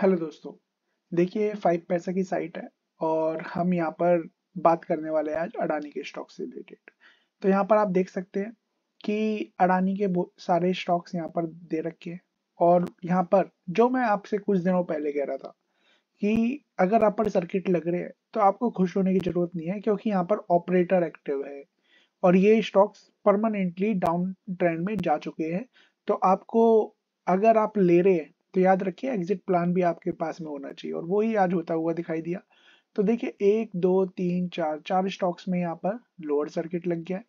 hello दोस्तों देखिए five पैसा की साइट है और हम यहाँ पर बात करने वाले हैं आज अडानी के स्टॉक से रिलेटेड तो यहाँ पर आप देख सकते हैं कि अडानी के सारे स्टॉक्स यहाँ पर दे रखे हैं और यहाँ पर जो मैं आपसे कुछ दिनों पहले कह रहा था कि अगर आप पर सर्किट लग रहे हैं तो आपको खुश होने की जरूरत नहीं है क्योंकि यहाँ पर ऑपरेटर एक्टिव है और ये स्टॉक्स परमानेंटली डाउन ट्रेंड में जा चुके हैं तो आपको अगर आप ले रहे हैं तो याद रखिए एग्जिट प्लान भी आपके पास में होना चाहिए और वो ही आज होता हुआ दिखाई दिया तो देखिए एक दो तीन चार चार स्टॉक्स में यहाँ पर लोअर सर्किट लग गया है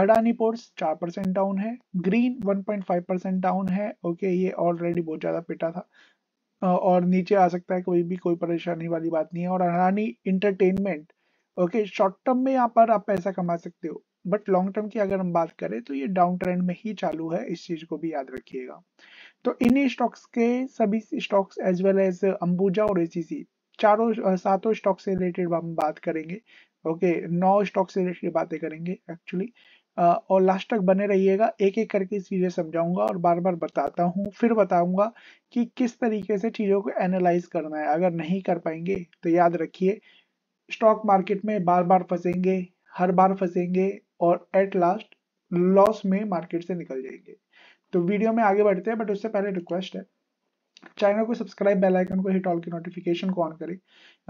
अडानी पोर्ट्स चार परसेंट डाउन है ग्रीन फाइव परसेंट डाउन है ओके ये ऑलरेडी बहुत ज़्यादा पिटा था और नीचे आ सकता है कोई भी कोई परेशानी वाली बात नहीं है और Adani entertainment okay short term में यहाँ पर आप पैसा कमा सकते हो बट लॉन्ग टर्म की अगर हम बात करें तो ये डाउन ट्रेंड में ही चालू है इस चीज़ को भी याद रखिएगा तो इन स्टॉक्स के सभी stocks as well as Ambuja और एसीसी चारों सातों स्टॉक से रिलेटेड हम बात करेंगे ओके नौ स्टॉक से रिलेटेड बातें करेंगे एक्चुअली और लास्ट तक बने रहिएगा एक एक करके चीज़ें समझाऊंगा और बार बार बताता हूँ फिर बताऊंगा कि किस तरीके से चीज़ों को एनालाइज करना है अगर नहीं कर पाएंगे तो याद रखिए स्टॉक मार्केट में बार बार फंसेंगे हर बार फंसेंगे और एट लास्ट लॉस में मार्केट से निकल जाएंगे तो वीडियो में आगे बढ़ते हैं बट उससे पहले रिक्वेस्ट है चैनल को सब्सक्राइब बेल आइकन को हिट ऑल की नोटिफिकेशन को ऑन करें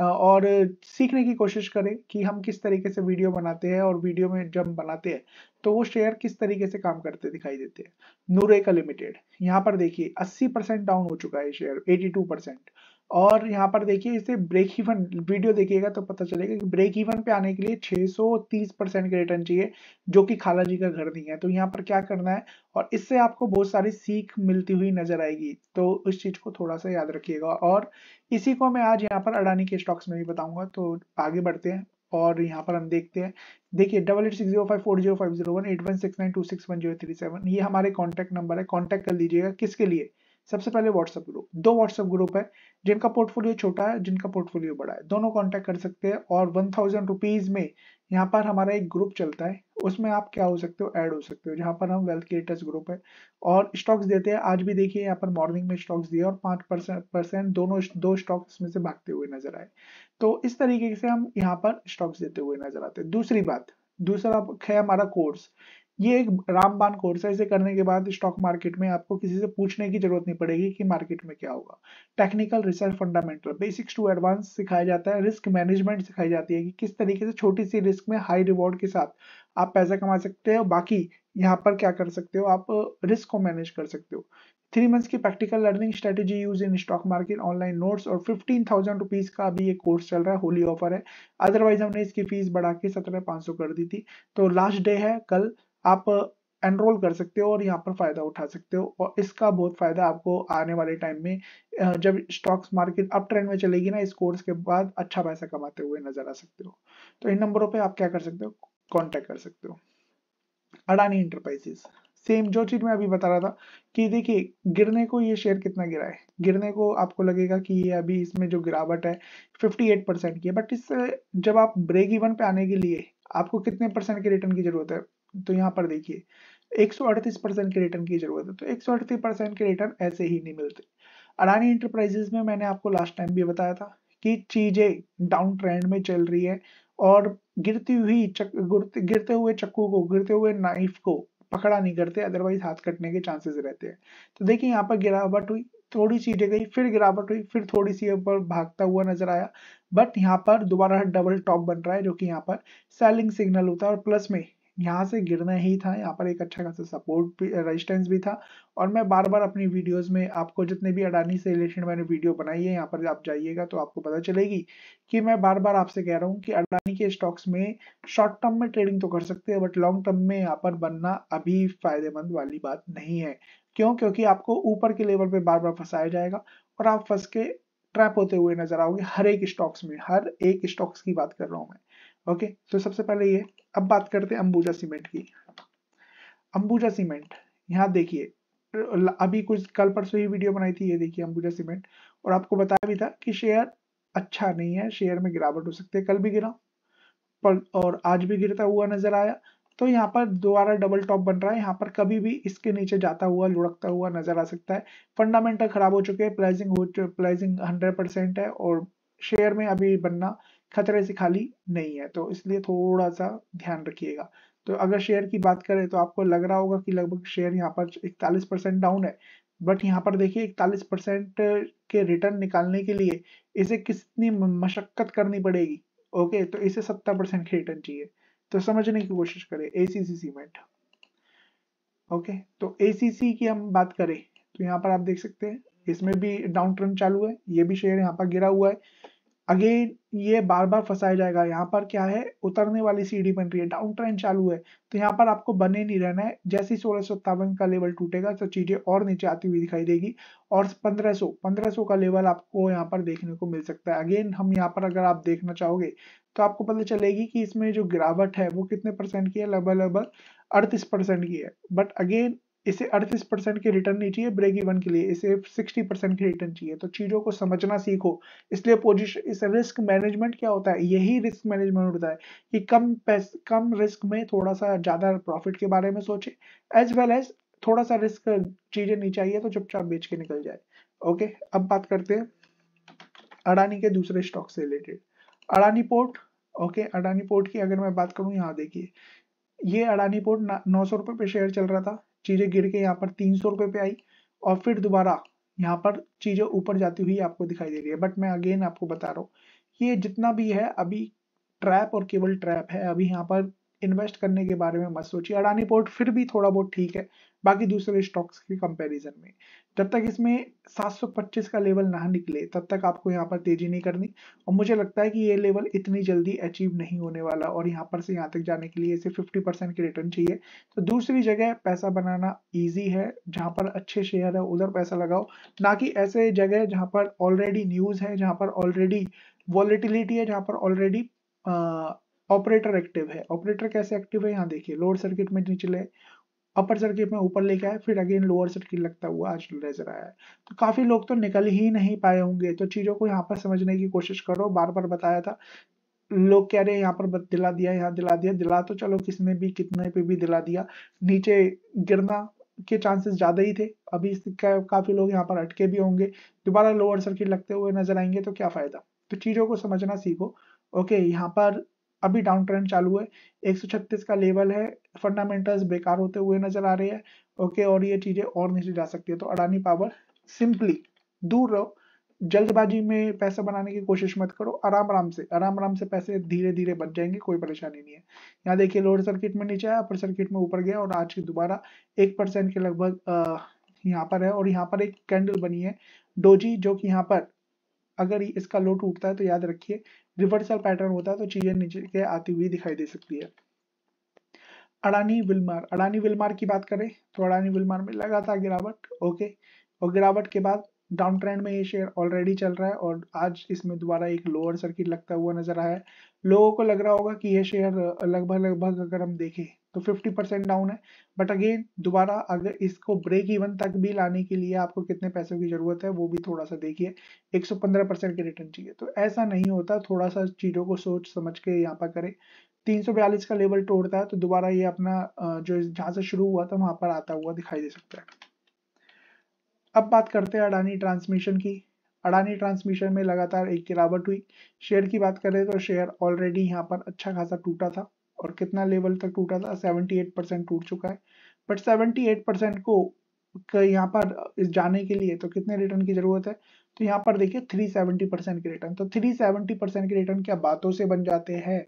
और सीखने की कोशिश करें कि हम किस तरीके से वीडियो बनाते हैं और वीडियो में जब बनाते हैं तो वो शेयर किस तरीके से काम करते दिखाई देते हैं नूरेका लिमिटेड यहाँ पर देखिए 80 परसेंट डाउन हो चुका है शेयर 82 परसेंट और यहाँ पर देखिए इसे ब्रेक इवन वीडियो देखिएगा तो पता चलेगा कि ब्रेक इवन पे आने के लिए 630 परसेंट के रिटर्न चाहिए जो कि खाला जी का घर नहीं है तो यहाँ पर क्या करना है और इससे आपको बहुत सारी सीख मिलती हुई नजर आएगी तो उस चीज को थोड़ा सा याद रखिएगा और इसी को मैं आज यहाँ पर अडानी के स्टॉक्स में भी बताऊंगा तो आगे बढ़ते हैं और यहाँ पर हम देखते हैं देखिए double eight six zero five four zero five zero one eight one six nine two six one zero three seven ये हमारे कॉन्टैक्ट नंबर है कॉन्टैक्ट कर लीजिएगा किसके लिए सबसे पहले व्हाट्सएप ग्रुप दो व्हाट्सएप ग्रुप है जिनका पोर्टफोलियो छोटा है जिनका पोर्टफोलियो बड़ा है दोनों कॉन्टेक्ट कर सकते हैं और वन थाउजेंड रुपीज में यहाँ पर हमारा एक ग्रुप चलता है उसमें आप क्या हो सकते हो ऐड हो सकते हो जहाँ पर हम वेल्थ क्रिएटर्स ग्रुप है और स्टॉक्स देते हैं आज भी देखिए यहाँ पर मॉर्निंग में स्टॉक्स दिए और पांच परसेंट दोनों दो स्टॉक्स में से भागते हुए नजर आए तो इस तरीके से हम यहाँ पर स्टॉक्स देते हुए नजर आते दूसरी बात दूसरा है हमारा कोर्स ये एक रामबान कोर्स है इसे करने के बाद स्टॉक मार्केट में आपको किसी से पूछने की जरूरत नहीं पड़ेगी कि मार्केट में क्या होगा technical research fundamental basics to advance सिखाया जाता है रिस्क मैनेजमेंट सिखाई जाती है कि किस तरीके से छोटी सी रिस्क में हाई रिवॉर्ड के साथ आप पैसा कमा सकते हो बाकी यहाँ पर क्या कर सकते हो आप रिस्क को मैनेज कर सकते हो थ्री मंथ्स की practical learning strategy use in stock market online notes और फिफ्टीन थाउजेंड रुपीज का अभी ये कोर्स चल रहा है होली ऑफर है अदरवाइज हमने इसकी फीस बढ़ा के सत्रह पाँच सौ कर दी थी तो लास्ट डे है कल आप एनरोल कर सकते हो और यहाँ पर फायदा उठा सकते हो और इसका बहुत फायदा आपको आने वाले टाइम में जब स्टॉक्स मार्केट अप ट्रेंड में चलेगी ना इस कोर्स के बाद अच्छा पैसा कमाते हुए नजर आ सकते हो तो इन नंबरों पे आप क्या कर सकते हो कांटेक्ट कर सकते हो अडानी इंटरप्राइजेस सेम जो चीज मैं अभी बता रहा था कि देखिए गिरने को ये शेयर कितना गिरा है गिरने को आपको लगेगा कि ये अभी इसमें जो गिरावट है 58 परसेंट की है बट इससे जब आप ब्रेक इवन पे आने के लिए आपको कितने परसेंट के रिटर्न की जरूरत है तो यहाँ पर देखिए 138 परसेंट के रिटर्न की जरूरत है तो 138 परसेंट के रिटर्न ऐसे ही नहीं मिलते अडानी इंटरप्राइजेस में मैंने आपको लास्ट टाइम भी बताया था कि चीजें डाउन ट्रेंड में चल रही है और गिरती हुई चक, गिरते हुए चक्कू को गिरते हुए नाइफ को पकड़ा नहीं करते अदरवाइज हाथ कटने के चांसेस रहते हैं तो देखिए यहाँ पर गिरावट हुई थोड़ी सी गई फिर गिरावट हुई फिर थोड़ी सी ऊपर भागता हुआ नजर आया बट यहाँ पर दोबारा डबल टॉप बन रहा है जो कि यहाँ पर सेलिंग सिग्नल होता है और प्लस में यहाँ से गिरना ही था यहाँ पर एक अच्छा खासा सपोर्ट भी रेजिस्टेंस भी था और मैं बार बार अपनी वीडियोस में आपको जितने भी अडानी से रिलेटेड मैंने वीडियो बनाई है यहाँ पर आप जाइएगा तो आपको पता चलेगी कि मैं बार बार आपसे कह रहा हूँ कि अडानी के स्टॉक्स में शॉर्ट टर्म में ट्रेडिंग तो कर सकते हैं बट लॉन्ग टर्म में यहाँ पर बनना अभी फायदेमंद वाली बात नहीं है क्यों क्योंकि आपको ऊपर के लेवल पे बार बार फंसाया जाएगा और आप फंस के ट्रैप होते हुए नजर आओगे हर एक स्टॉक्स में हर एक स्टॉक्स की बात कर रहा हूँ मैं ओके तो सबसे पहले ये अब बात करते हैं अंबुजा सीमेंट की अंबुजा सीमेंट यहाँ देखिए अभी कुछ कल परसों ही वीडियो बनाई थी ये देखिए अंबुजा सीमेंट और आपको बताया भी था कि शेयर अच्छा नहीं है शेयर में गिरावट हो सकती है कल भी गिरा पर और आज भी गिरता हुआ नजर आया तो यहाँ पर दोबारा डबल टॉप बन रहा है यहाँ पर कभी भी इसके नीचे जाता हुआ लुढ़कता हुआ नजर आ सकता है फंडामेंटल खराब हो चुके हैं प्राइसिंग हो प्राइसिंग हंड्रेड परसेंट है और शेयर में अभी बनना खतरे से खाली नहीं है तो इसलिए थोड़ा सा ध्यान रखिएगा तो अगर शेयर की बात करें तो आपको लग रहा होगा कि लगभग शेयर यहाँ पर इकतालीस परसेंट डाउन है बट यहाँ पर देखिए इकतालीस परसेंट के रिटर्न निकालने के लिए इसे कितनी मशक्कत करनी पड़ेगी ओके तो इसे सत्तर परसेंट रिटर्न चाहिए तो समझने की कोशिश करें एसीसी सीमेंट ओके तो एसीसी की हम बात करें तो यहाँ पर आप देख सकते हैं इसमें भी डाउन ट्रेंड चालू है ये भी शेयर यहाँ पर गिरा हुआ है अगेन ये बार बार फंसाया जाएगा यहाँ पर क्या है उतरने वाली सीढ़ी बन रही है डाउन ट्रेंड चालू है तो यहाँ पर आपको बने नहीं रहना है जैसे ही सोलह का लेवल टूटेगा तो चीजें और नीचे आती हुई दिखाई देगी और 1500 1500 का लेवल आपको यहाँ पर देखने को मिल सकता है अगेन हम यहाँ पर अगर आप देखना चाहोगे तो आपको पता चलेगी कि इसमें जो गिरावट है वो कितने परसेंट की है लगभग लगभग अड़तीस परसेंट की है बट अगेन इसे अड़तीस परसेंट की रिटर्न नहीं चाहिए ब्रेक इवन के लिए इसे सिक्सटी परसेंट की रिटर्न चाहिए तो चीज़ों को समझना सीखो इसलिए पोजिशन इस रिस्क मैनेजमेंट क्या होता है यही रिस्क मैनेजमेंट होता है कि कम पैस कम रिस्क में थोड़ा सा ज़्यादा प्रॉफिट के बारे में सोचे एज वेल एज थोड़ा सा रिस्क चीज़ें नहीं चाहिए तो चुपचाप बेच के निकल जाए ओके अब बात करते हैं अडानी के दूसरे स्टॉक से related Adani Port okay Adani Port की अगर मैं बात करूं यहाँ देखिए ये अडानी पोर्ट नौ सौ रुपये पे शेयर चल रहा था चीज़ें गिर के यहाँ पर तीन सौ रुपए पे आई और फिर दोबारा यहाँ पर चीज़ें ऊपर जाती हुई आपको दिखाई दे रही है बट मैं अगेन आपको बता रहा हूँ ये जितना भी है अभी ट्रैप और केवल ट्रैप है अभी यहाँ पर इन्वेस्ट करने के बारे में मत सोचिए अडानी पोर्ट फिर भी थोड़ा बहुत ठीक है बाकी दूसरे स्टॉक्स के कंपैरिजन में जब तक इसमें 725 का लेवल ना निकले तब तक आपको यहाँ पर तेजी नहीं करनी और मुझे लगता है कि ये लेवल इतनी जल्दी अचीव नहीं होने वाला और यहाँ पर से यहाँ तक जाने के लिए इसे 50 परसेंट की रिटर्न चाहिए तो दूसरी जगह पैसा बनाना ईजी है जहाँ पर अच्छे शेयर है उधर पैसा लगाओ ना कि ऐसे जगह जहाँ पर ऑलरेडी न्यूज़ है जहाँ पर ऑलरेडी वॉलिटिलिटी है जहाँ पर ऑलरेडी ऑपरेटर एक्टिव है ऑपरेटर कैसे एक्टिव है यहाँ देखिए लोअर सर्किट में निचले अपर सर्किट में ऊपर लेके आए फिर अगेन लोअर सर्किट लगता हुआ आज नजर आया है तो काफी लोग तो निकल ही नहीं पाए होंगे तो चीजों को यहाँ पर समझने की कोशिश करो बार बार बताया था लोग कह रहे हैं यहाँ पर दिला दिया यहाँ दिला दिया दिला तो चलो किसने भी कितने पे भी दिला दिया नीचे गिरना के चांसेस ज्यादा ही थे अभी इसका काफी लोग यहाँ पर अटके भी होंगे दोबारा लोअर सर्किट लगते हुए नजर आएंगे तो क्या फायदा तो चीजों को समझना सीखो ओके यहाँ पर अभी डाउन ट्रेंड चालू है 136 का लेवल है फंडामेंटल्स बेकार होते हुए नजर आ रहे हैं ओके और ये चीजें और नीचे जा सकती है तो अडानी पावर सिंपली दूर रहो जल्दबाजी में पैसा बनाने की कोशिश मत करो आराम आराम से आराम आराम से पैसे धीरे धीरे बच जाएंगे कोई परेशानी नहीं है यहाँ देखिए लोअर सर्किट में नीचे आया अपर सर्किट में ऊपर गया और आज की दोबारा एक परसेंट के लगभग यहाँ पर है और यहाँ पर एक कैंडल बनी है डोजी जो कि यहाँ पर अगर इसका लो टूटता है तो याद रखिए रिवर्सल पैटर्न होता है तो चीजें नीचे के आती हुई दिखाई दे सकती है अडानी विलमार अडानी विलमार की बात करें तो अडानी विलमार में लगातार गिरावट ओके और गिरावट के बाद डाउन ट्रेंड में ये शेयर ऑलरेडी चल रहा है और आज इसमें दोबारा एक लोअर सर्किट लगता हुआ नजर आया है लोगों को लग रहा होगा कि यह शेयर लगभग लगभग अगर हम देखें तो 50 परसेंट डाउन है बट अगेन दोबारा अगर इसको ब्रेक इवन तक भी लाने के लिए आपको कितने पैसों की जरूरत है वो भी थोड़ा सा देखिए 115 परसेंट के रिटर्न चाहिए तो ऐसा नहीं होता थोड़ा सा चीज़ों को सोच समझ के यहाँ पर करें 342 का लेवल तोड़ता है तो दोबारा ये अपना जो जहाँ से शुरू हुआ था वहाँ पर आता हुआ दिखाई दे सकता है अब बात करते हैं अडानी ट्रांसमिशन की अडानी ट्रांसमिशन में लगातार एक गिरावट हुई शेयर की बात करें तो शेयर ऑलरेडी यहाँ पर अच्छा खासा टूटा था और कितना लेवल तक टूटा था 78 परसेंट टूट चुका है बट 78 परसेंट को यहाँ पर इस जाने के लिए तो कितने रिटर्न की जरूरत है तो यहाँ पर देखिए 370 परसेंट के रिटर्न तो 370 परसेंट के रिटर्न क्या बातों से बन जाते हैं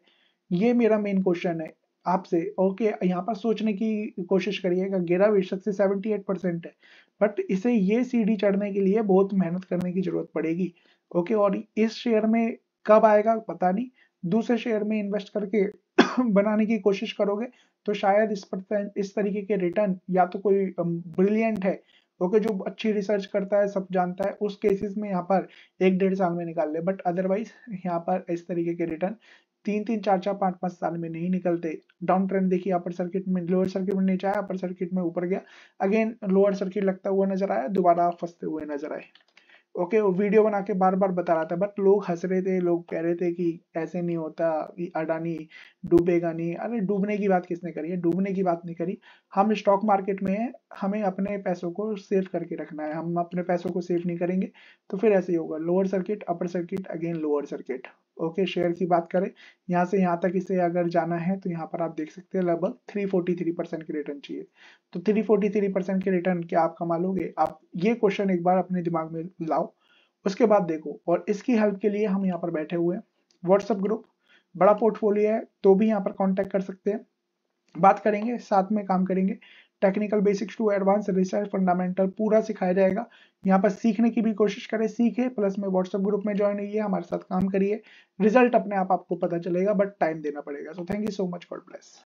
ये मेरा मेन क्वेश्चन है आपसे ओके यहाँ पर सोचने की कोशिश करिएगा गेरा विशक से 78 परसेंट है बट इसे ये सीढ़ी चढ़ने के लिए बहुत मेहनत करने की जरूरत पड़ेगी ओके और इस शेयर में कब आएगा पता नहीं दूसरे शेयर में इन्वेस्ट करके बनाने की कोशिश करोगे तो शायद इस पर इस तरीके के रिटर्न या तो कोई ब्रिलियंट है ओके जो अच्छी रिसर्च करता है सब जानता है उस केसेस में यहाँ पर एक डेढ़ साल में निकाल ले बट अदरवाइज यहाँ पर इस तरीके के रिटर्न तीन तीन चार चार पांच पांच साल में नहीं निकलते डाउन ट्रेंड देखिए अपर सर्किट में लोअर सर्किट में नीचे आया अपर सर्किट में ऊपर गया अगेन लोअर सर्किट लगता हुआ नजर आया दोबारा फंसते हुए नजर आए ओके वो वीडियो बना के बार बार बता रहा था बट लोग हंस रहे थे लोग कह रहे थे कि ऐसे नहीं होता कि अडानी डूबेगा नहीं अरे डूबने की बात किसने करी है डूबने की बात नहीं करी हम स्टॉक मार्केट में हैं हमें अपने पैसों को सेव करके रखना है हम अपने पैसों को सेव नहीं करेंगे तो फिर ऐसे ही होगा lower circuit upper circuit again lower circuit okay share की बात करें यहाँ से यहाँ तक इसे अगर जाना है तो यहाँ पर आप देख सकते हैं लगभग 343 परसेंट के रिटर्न चाहिए तो 343 परसेंट के रिटर्न क्या आप कमा लोगे आप ये क्वेश्चन एक बार अपने दिमाग में लाओ उसके बाद देखो और इसकी हेल्प के लिए हम यहाँ पर बैठे हुए हैं व्हाट्सएप ग्रुप बड़ा पोर्टफोलियो है तो भी यहाँ पर कॉन्टेक्ट कर सकते हैं बात करेंगे साथ में काम करेंगे technical basics to advance research fundamental पूरा सिखाया जाएगा यहाँ पर सीखने की भी कोशिश करें सीखे प्लस में व्हाट्सएप ग्रुप में ज्वाइन होइए हमारे साथ काम करिए रिजल्ट अपने आप आपको पता चलेगा बट टाइम देना पड़ेगा so thank you so much God bless